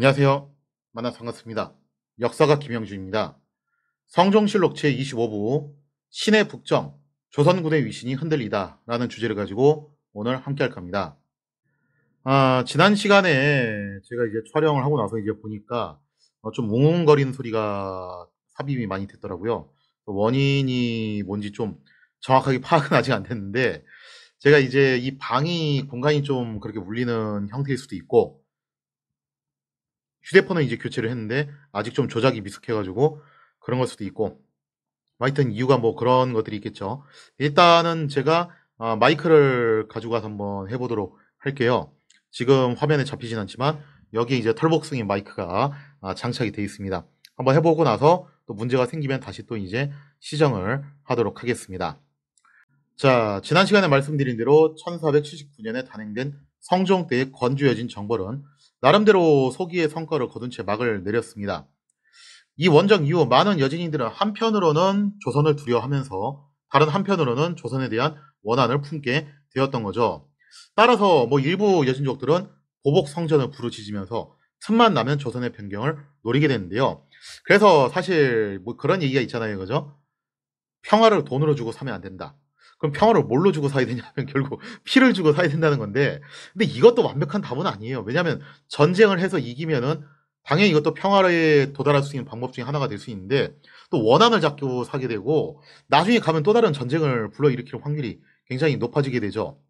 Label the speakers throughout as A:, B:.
A: 안녕하세요. 만나서 반갑습니다. 역사가 김영주입니다. 성종실록 제25부 신의 북정 조선군의 위신이 흔들리다 라는 주제를 가지고 오늘 함께 할 겁니다. 아, 지난 시간에 제가 이제 촬영을 하고 나서 이제 보니까 어, 좀 웅웅거리는 소리가 삽입이 많이 됐더라고요. 원인이 뭔지 좀 정확하게 파악은 아직 안 됐는데 제가 이제 이 방이 공간이 좀 그렇게 울리는 형태일 수도 있고 휴대폰은 이제 교체를 했는데 아직 좀 조작이 미숙해가지고 그런 걸 수도 있고 하여튼 이유가 뭐 그런 것들이 있겠죠. 일단은 제가 아, 마이크를 가지고 가서 한번 해보도록 할게요. 지금 화면에 잡히진 않지만 여기에 이제 털복숭이 마이크가 아, 장착이 되어 있습니다. 한번 해보고 나서 또 문제가 생기면 다시 또 이제 시정을 하도록 하겠습니다. 자, 지난 시간에 말씀드린 대로 1479년에 단행된 성종 때의 건주여진 정벌은 나름대로 소기의 성과를 거둔 채 막을 내렸습니다. 이 원정 이후 많은 여진인들은 한편으로는 조선을 두려워하면서 다른 한편으로는 조선에 대한 원한을 품게 되었던 거죠. 따라서 뭐 일부 여진족들은 보복 성전을 부르짖으면서 틈만 나면 조선의 변경을 노리게 되는데요. 그래서 사실 뭐 그런 얘기가 있잖아요. 그죠? 평화를 돈으로 주고 사면 안 된다. 그럼 평화를 뭘로 주고 사야 되냐면 결국 피를 주고 사야 된다는 건데 근데 이것도 완벽한 답은 아니에요. 왜냐하면 전쟁을 해서 이기면은 당연히 이것도 평화에 도달할 수 있는 방법 중에 하나가 될 수 있는데 또 원한을 잡고 사게 되고 나중에 가면 또 다른 전쟁을 불러일으킬 확률이 굉장히 높아지게 되죠.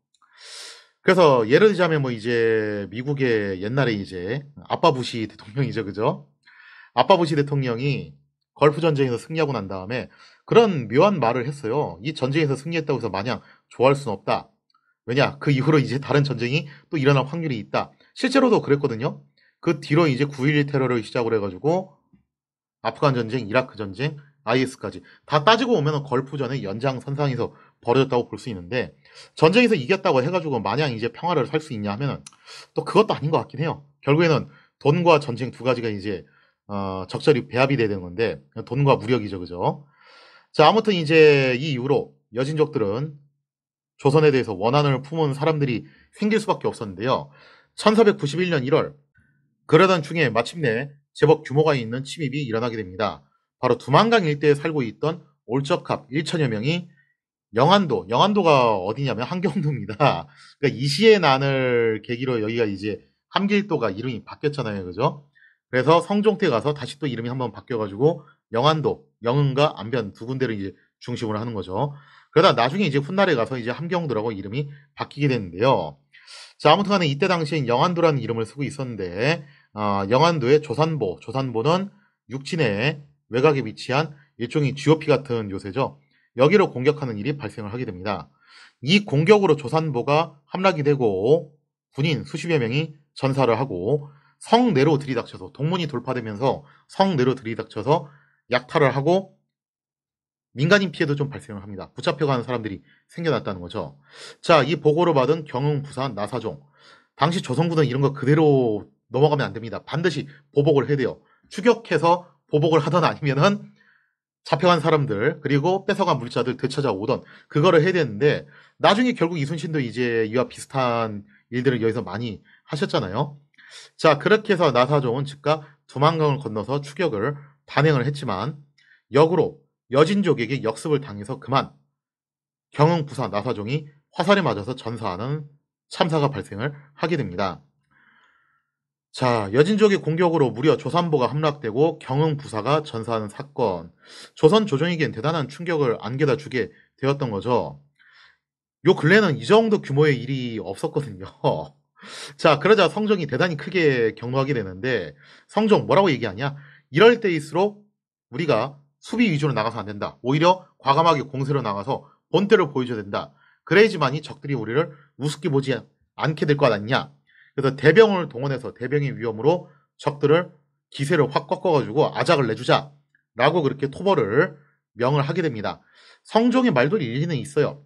A: 그래서 예를 들자면 뭐 이제 미국의 옛날에 이제 아빠 부시 대통령이죠, 그죠? 아빠 부시 대통령이 걸프 전쟁에서 승리하고 난 다음에 그런 묘한 말을 했어요. 이 전쟁에서 승리했다고 해서 마냥 좋아할 수는 없다. 왜냐 그 이후로 이제 다른 전쟁이 또 일어날 확률이 있다. 실제로도 그랬거든요. 그 뒤로 이제 9.11 테러를 시작을 해가지고 아프간 전쟁, 이라크 전쟁, IS까지 다 따지고 보면 걸프전의 연장선상에서 벌어졌다고 볼 수 있는데 전쟁에서 이겼다고 해가지고 마냥 이제 평화를 살 수 있냐 하면은 또 그것도 아닌 것 같긴 해요. 결국에는 돈과 전쟁 두 가지가 이제 어, 적절히 배합이 돼야 되는 건데 돈과 무력이죠, 그죠? 자, 아무튼 이제 이 이후로 여진족들은 조선에 대해서 원한을 품은 사람들이 생길 수밖에 없었는데요. 1491년 1월 그러던 중에 마침내 제법 규모가 있는 침입이 일어나게 됩니다. 바로 두만강 일대에 살고 있던 올적합 1천여 명이 영안도, 영안도가 어디냐면 한경도입니다. 그러니까 이시의 난을 계기로 여기가 이제 함길도가 이름이 바뀌었잖아요. 그죠? 그래서 성종때 가서 다시 또 이름이 한번 바뀌어가지고 영안도, 영흥과 안변 두 군데를 이제 중심으로 하는 거죠. 그러다 나중에 이제 훗날에 가서 이제 함경도라고 이름이 바뀌게 되는데요 자, 아무튼 간에 이때 당시엔 영안도라는 이름을 쓰고 있었는데, 어, 영안도의 조산보, 조산보는 육진의 외곽에 위치한 일종의 GOP 같은 요새죠. 여기로 공격하는 일이 발생을 하게 됩니다. 이 공격으로 조산보가 함락이 되고 군인 수십여 명이 전사를 하고 성내로 들이닥쳐서 동문이 돌파되면서 성내로 들이닥쳐서 약탈을 하고 민간인 피해도 좀 발생을 합니다. 붙잡혀가는 사람들이 생겨났다는 거죠. 자, 이 보고를 받은 경흥, 부산, 나사종. 당시 조선군은 이런 거 그대로 넘어가면 안 됩니다. 반드시 보복을 해야 돼요. 추격해서 보복을 하던 아니면은 잡혀간 사람들 그리고 뺏어간 물자들 되찾아오던 그거를 해야 되는데 나중에 결국 이순신도 이제 이와 비슷한 일들을 여기서 많이 하셨잖아요. 자, 그렇게 해서 나사종은 즉각 두만강을 건너서 추격을 단행을 했지만 역으로 여진족에게 역습을 당해서 그만 경흥 부사 나사종이 화살에 맞아서 전사하는 참사가 발생을 하게 됩니다. 자, 여진족의 공격으로 무려 조선보가 함락되고 경흥 부사가 전사하는 사건. 조선 조정에겐 대단한 충격을 안겨다 주게 되었던 거죠. 요 근래는 이 정도 규모의 일이 없었거든요. 자, 그러자 성정이 대단히 크게 경로하게 되는데 성정 뭐라고 얘기하냐? 이럴 때일수록 우리가 수비 위주로 나가서 안 된다. 오히려 과감하게 공세로 나가서 본때를 보여줘야 된다. 그래야지만이 적들이 우리를 우습게 보지 않게 될 것같냐 그래서 대병을 동원해서 대병의 위험으로 적들을 기세를 확 꺾어가지고 아작을 내주자. 라고 그렇게 토벌을 명을 하게 됩니다. 성종의 말도 일리는 있어요.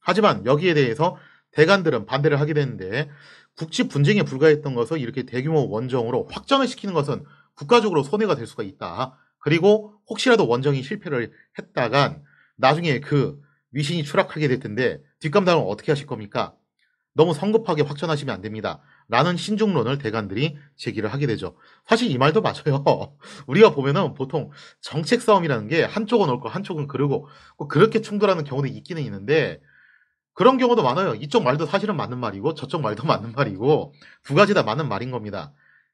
A: 하지만 여기에 대해서 대관들은 반대를 하게 되는데 국지 분쟁에 불과했던 것을 이렇게 대규모 원정으로 확정을 시키는 것은 국가적으로 손해가 될 수가 있다. 그리고 혹시라도 원정이 실패를 했다간 나중에 그 위신이 추락하게 될 텐데 뒷감당을 어떻게 하실 겁니까? 너무 성급하게 확전하시면 안 됩니다. 라는 신중론을 대관들이 제기를 하게 되죠. 사실 이 말도 맞아요. 우리가 보면은 보통 정책 싸움이라는 게 한쪽은 옳고 한쪽은 그르고 그렇게 충돌하는 경우도 있기는 있는데 그런 경우도 많아요. 이쪽 말도 사실은 맞는 말이고 저쪽 말도 맞는 말이고 두 가지 다 맞는 말인 겁니다.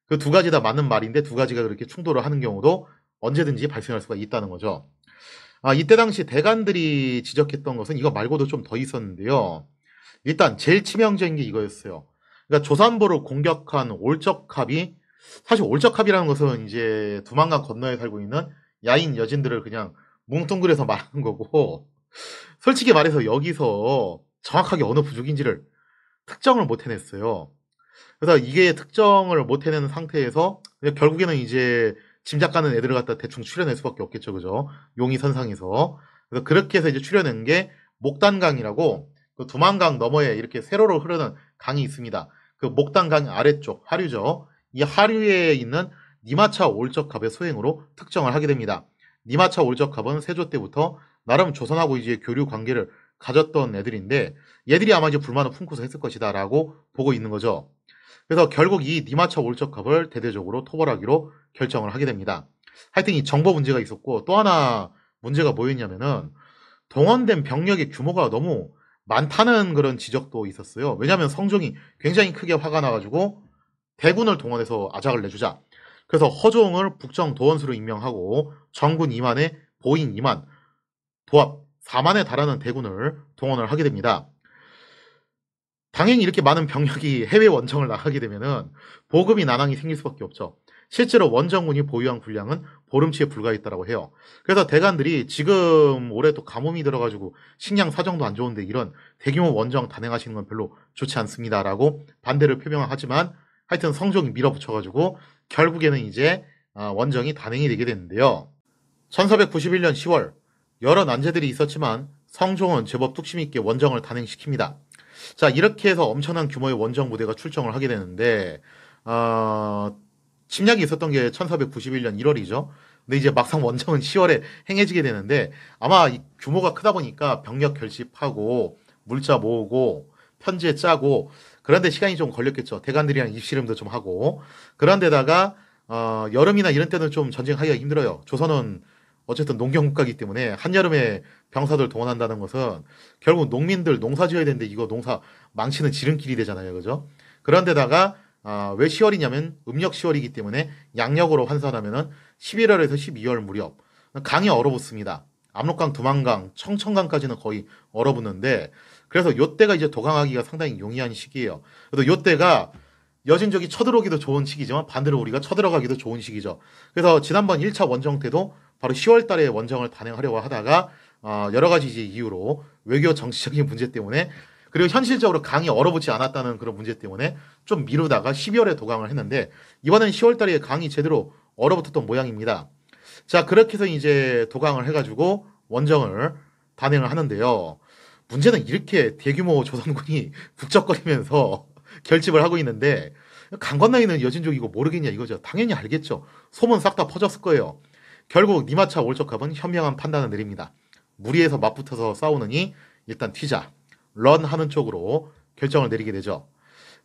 A: 그 두 가지 다 맞는 말인데 두 가지가 그렇게 충돌을 하는 경우도 언제든지 발생할 수가 있다는 거죠. 아, 이때 당시 대관들이 지적했던 것은 이거 말고도 좀 더 있었는데요. 일단 제일 치명적인 게 이거였어요. 그러니까 조산보를 공격한 올적합이 사실 올적합이라는 것은 이제 두만강 건너에 살고 있는 야인 여진들을 그냥 뭉뚱그려서 말하는 거고 솔직히 말해서 여기서 정확하게 어느 부족인지를 특정을 못 해냈어요. 그래서 이게 특정을 못해내는 상태에서 결국에는 이제 짐작가는 애들을 갖다 대충 출려낼 수밖에 없겠죠, 그죠? 용이 선상에서 그래서 그렇게 해서 이제 추려낸 게 목단강이라고 그 두만강 너머에 이렇게 세로로 흐르는 강이 있습니다. 그 목단강 아래쪽 하류죠. 이 하류에 있는 니마차 올적합의 소행으로 특정을 하게 됩니다. 니마차 올적합은 세조 때부터 나름 조선하고 이제 교류 관계를 가졌던 애들인데 얘들이 아마 이제 불만을 품고서 했을 것이다라고 보고 있는 거죠. 그래서 결국 이니마처올적합을 대대적으로 토벌하기로 결정을 하게 됩니다. 하여튼 이 정보 문제가 있었고 또 하나 문제가 뭐였냐면은 동원된 병력의 규모가 너무 많다는 그런 지적도 있었어요. 왜냐하면 성종이 굉장히 크게 화가 나가지고 대군을 동원해서 아작을 내주자. 그래서 허종을 북정 도원수로 임명하고 정군 이만에 보인 이만 도합 4만에 달하는 대군을 동원을 하게 됩니다. 당연히 이렇게 많은 병력이 해외 원정을 나가게 되면은 보급이 난항이 생길 수밖에 없죠. 실제로 원정군이 보유한 군량은 보름치에 불과했다라고 해요. 그래서 대관들이 지금 올해 또 가뭄이 들어가지고 식량 사정도 안 좋은데 이런 대규모 원정 단행하시는 건 별로 좋지 않습니다라고 반대를 표명하지만 하여튼 성종이 밀어붙여가지고 결국에는 이제 아, 원정이 단행이 되게 됐는데요 1491년 10월 여러 난제들이 있었지만 성종은 제법 뚝심 있게 원정을 단행시킵니다. 자 이렇게 해서 엄청난 규모의 원정 부대가 출정을 하게 되는데 어, 침략이 있었던 게 1491년 1월이죠. 근데 이제 막상 원정은 10월에 행해지게 되는데 아마 규모가 크다 보니까 병력 결집하고 물자 모으고 편지에 짜고 그런데 시간이 좀 걸렸겠죠. 대관들이랑 입씨름도 좀 하고 그런데다가 어, 여름이나 이런 때는 좀 전쟁하기가 힘들어요. 조선은 어쨌든 농경 국가이기 때문에 한여름에 병사들 동원한다는 것은 결국 농민들 농사 지어야 되는데 이거 농사 망치는 지름길이 되잖아요. 그죠? 그런데다가 아, 왜 10월이냐면 음력 10월이기 때문에 양력으로 환산하면은 11월에서 12월 무렵 강이 얼어붙습니다. 압록강, 두만강, 청천강까지는 거의 얼어붙는데 그래서 요때가 이제 도강하기가 상당히 용이한 시기예요. 그래서 요때가 여진족이 쳐들어오기도 좋은 시기지만 반대로 우리가 쳐들어가기도 좋은 시기죠. 그래서 지난번 1차 원정 때도 바로 10월 달에 원정을 단행하려고 하다가 어, 여러 가지 이유로 외교 정치적인 문제 때문에 그리고 현실적으로 강이 얼어붙지 않았다는 그런 문제 때문에 좀 미루다가 12월에 도강을 했는데 이번엔 10월 달에 강이 제대로 얼어붙었던 모양입니다. 자 그렇게 해서 이제 도강을 해가지고 원정을 단행을 하는데요. 문제는 이렇게 대규모 조선군이 북적거리면서 결집을 하고 있는데 강건나이는 여진족이고 모르겠냐 이거죠. 당연히 알겠죠. 소문 싹 다 퍼졌을 거예요. 결국 니마차 월척합은 현명한 판단을 내립니다. 무리해서 맞붙어서 싸우느니 일단 튀자. 런 하는 쪽으로 결정을 내리게 되죠.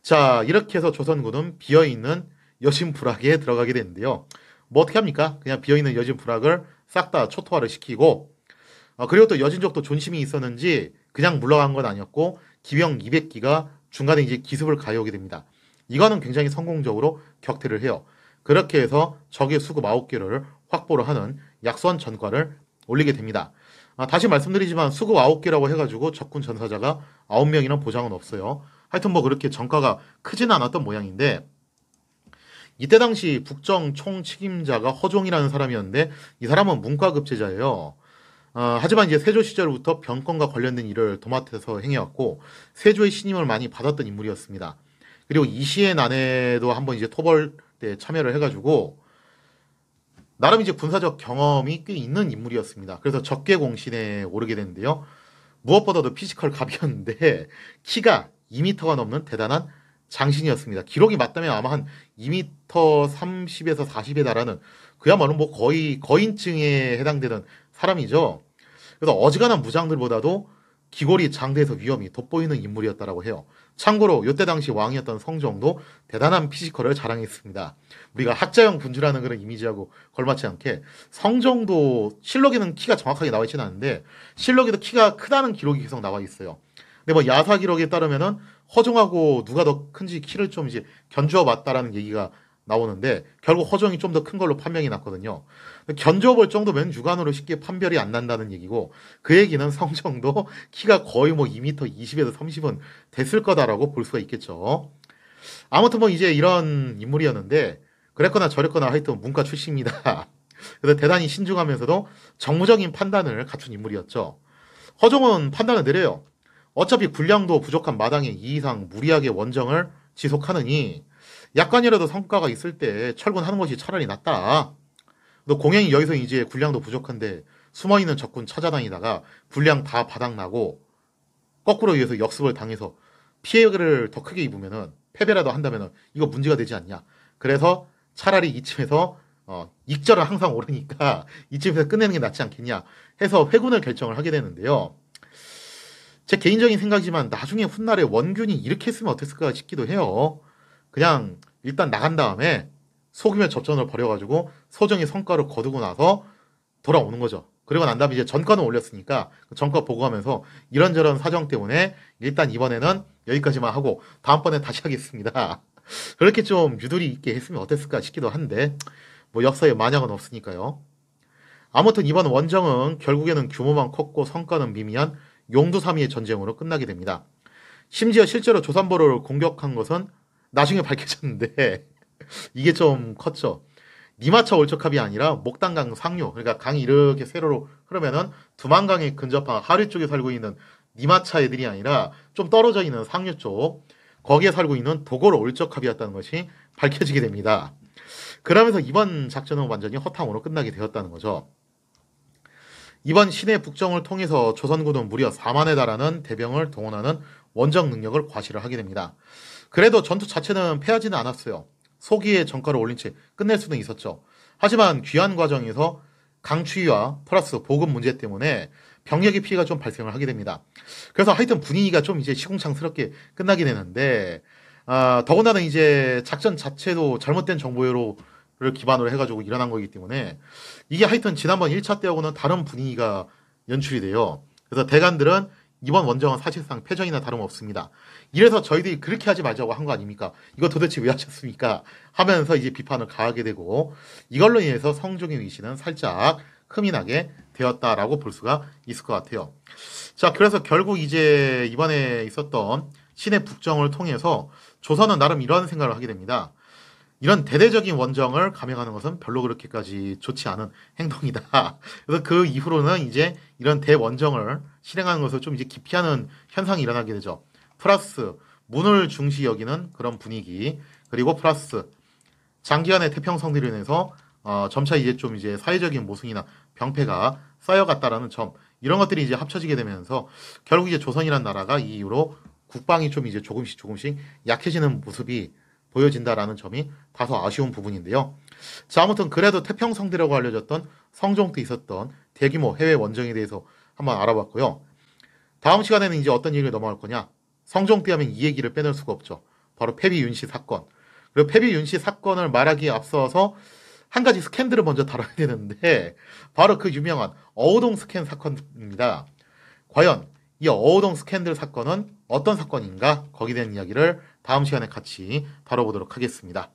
A: 자 이렇게 해서 조선군은 비어있는 여진불악에 들어가게 되는데요. 뭐 어떻게 합니까? 그냥 비어있는 여진불악을싹 다 초토화를 시키고 어, 그리고 또 여진족도 존심이 있었는지 그냥 물러간 건 아니었고 기병 200기가 중간에 이제 기습을 가해오게 됩니다. 이거는 굉장히 성공적으로 격퇴를 해요. 그렇게 해서 적의 수급 9개를 확보를 하는 약소한 전과를 올리게 됩니다. 아, 다시 말씀드리지만 수급 9개라고 해가지고 적군 전사자가 9명이란 보장은 없어요. 하여튼 뭐 그렇게 전과가 크지는 않았던 모양인데 이때 당시 북정 총책임자가 허종이라는 사람이었는데 이 사람은 문과급제자예요. 어, 하지만 이제 세조 시절부터 병권과 관련된 일을 도맡아서 행해왔고 세조의 신임을 많이 받았던 인물이었습니다. 그리고 이시의 난에도 한번 이제 토벌 때 참여를 해가지고 나름 이제 군사적 경험이 꽤 있는 인물이었습니다. 그래서 적개 공신에 오르게 되는데요. 무엇보다도 피지컬 갑이었는데 키가 2m가 넘는 대단한 장신이었습니다. 기록이 맞다면 아마 한 2m 30에서 40에 달하는 그야말로 뭐 거의 거인증에 해당되는 사람이죠. 그래서 어지간한 무장들보다도 기골이 장대에서 위험이 돋보이는 인물이었다라고 해요. 참고로 이때 당시 왕이었던 성종도 대단한 피지컬을 자랑했습니다. 우리가 학자형 군주라는 그런 이미지하고 걸맞지 않게 성종도 실록에는 키가 정확하게 나와 있지는 않은데 실록에도 키가 크다는 기록이 계속 나와 있어요. 근데 뭐 야사 기록에 따르면은 허종하고 누가 더 큰지 키를 좀 이제 견주어 봤다라는 얘기가 나오는데 결국 허정이 좀 더 큰 걸로 판명이 났거든요. 견줘볼 정도면 육안으로 쉽게 판별이 안 난다는 얘기고 그 얘기는 성정도 키가 거의 뭐 2m 20에서 30은 됐을 거다라고 볼 수가 있겠죠. 아무튼 뭐 이제 이런 인물이었는데 그랬거나 저랬거나 하여튼 문과 출신입니다. 그래서 대단히 신중하면서도 정무적인 판단을 갖춘 인물이었죠. 허정은 판단을 내려요. 어차피 군량도 부족한 마당에 이 이상 무리하게 원정을 지속하느니 약간이라도 성과가 있을 때 철군하는 것이 차라리 낫다. 너 공행이 여기서 이제 군량도 부족한데 숨어있는 적군 찾아다니다가 군량 다 바닥나고 거꾸로 위해서 역습을 당해서 피해를 더 크게 입으면은 패배라도 한다면은 이거 문제가 되지 않냐. 그래서 차라리 이쯤에서 어, 익절은 항상 오르니까 이쯤에서 끝내는 게 낫지 않겠냐 해서 회군을 결정을 하게 되는데요. 제 개인적인 생각이지만 나중에 훗날에 원균이 이렇게 했으면 어땠을까 싶기도 해요. 그냥 일단 나간 다음에 속임의 접전을 벌여가지고 소정의 성과를 거두고 나서 돌아오는 거죠. 그리고 난 다음에 이제 전과는 올렸으니까 전과 보고하면서 이런저런 사정 때문에 일단 이번에는 여기까지만 하고 다음번에 다시 하겠습니다. 그렇게 좀유두리 있게 했으면 어땠을까 싶기도 한데 뭐 역사에 만약은 없으니까요. 아무튼 이번 원정은 결국에는 규모만 컸고 성과는 미미한 용두삼이의 전쟁으로 끝나게 됩니다. 심지어 실제로 조선보로를 공격한 것은 나중에 밝혀졌는데 이게 좀 컸죠. 니마차 월척합이 아니라 목단강 상류 그러니까 강이 이렇게 세로로 흐르면은 두만강에 근접한 하류 쪽에 살고 있는 니마차 애들이 아니라 좀 떨어져 있는 상류 쪽 거기에 살고 있는 도골 월척합이었다는 것이 밝혀지게 됩니다. 그러면서 이번 작전은 완전히 허탕으로 끝나게 되었다는 거죠. 이번 시내 북정을 통해서 조선군은 무려 4만에 달하는 대병을 동원하는 원정 능력을 과시를 하게 됩니다. 그래도 전투 자체는 패하지는 않았어요. 소기의 정가를 올린 채 끝낼 수는 있었죠. 하지만 귀환 과정에서 강추위와 플러스 보급 문제 때문에 병력의 피해가 좀 발생을 하게 됩니다. 그래서 하여튼 분위기가 좀 이제 시공창스럽게 끝나게 되는데 아, 더군다나 이제 작전 자체도 잘못된 정보요로를 기반으로 해가지고 일어난 거기 때문에 이게 하여튼 지난번 1차 때하고는 다른 분위기가 연출이 돼요. 그래서 대관들은 이번 원정은 사실상 패전이나 다름없습니다. 이래서 저희들이 그렇게 하지 말자고 한 거 아닙니까? 이거 도대체 왜 하셨습니까? 하면서 이제 비판을 가하게 되고 이걸로 인해서 성종의 위신은 살짝 흠이 나게 되었다라고 볼 수가 있을 것 같아요. 자, 그래서 결국 이제 이번에 있었던 신의 북정을 통해서 조선은 나름 이런 생각을 하게 됩니다. 이런 대대적인 원정을 감행하는 것은 별로 그렇게까지 좋지 않은 행동이다. 그래서 그 이후로는 이제 이런 대원정을 실행하는 것을 좀 이제 기피하는 현상이 일어나게 되죠. 플러스 문을 중시 여기는 그런 분위기 그리고 플러스 장기간의 태평성들로 인해서 어, 점차 이제 좀 이제 사회적인 모순이나 병폐가 쌓여갔다라는 점 이런 것들이 이제 합쳐지게 되면서 결국 이제 조선이란 나라가 이 이후로 국방이 좀 이제 조금씩 조금씩 약해지는 모습이 보여진다라는 점이 다소 아쉬운 부분인데요. 자, 아무튼 그래도 태평성대라고 알려졌던 성종 때 있었던 대규모 해외 원정에 대해서 한번 알아봤고요. 다음 시간에는 이제 어떤 얘기를 넘어갈 거냐? 성종 때 하면 이 얘기를 빼놓을 수가 없죠. 바로 패비윤 씨 사건. 그리고 패비윤 씨 사건을 말하기에 앞서서 한 가지 스캔들을 먼저 다뤄야 되는데 바로 그 유명한 어우동 스캔 사건입니다. 과연 이 어우동 스캔들 사건은 어떤 사건인가? 거기에 대한 이야기를 다음 시간에 같이 다뤄보도록 하겠습니다.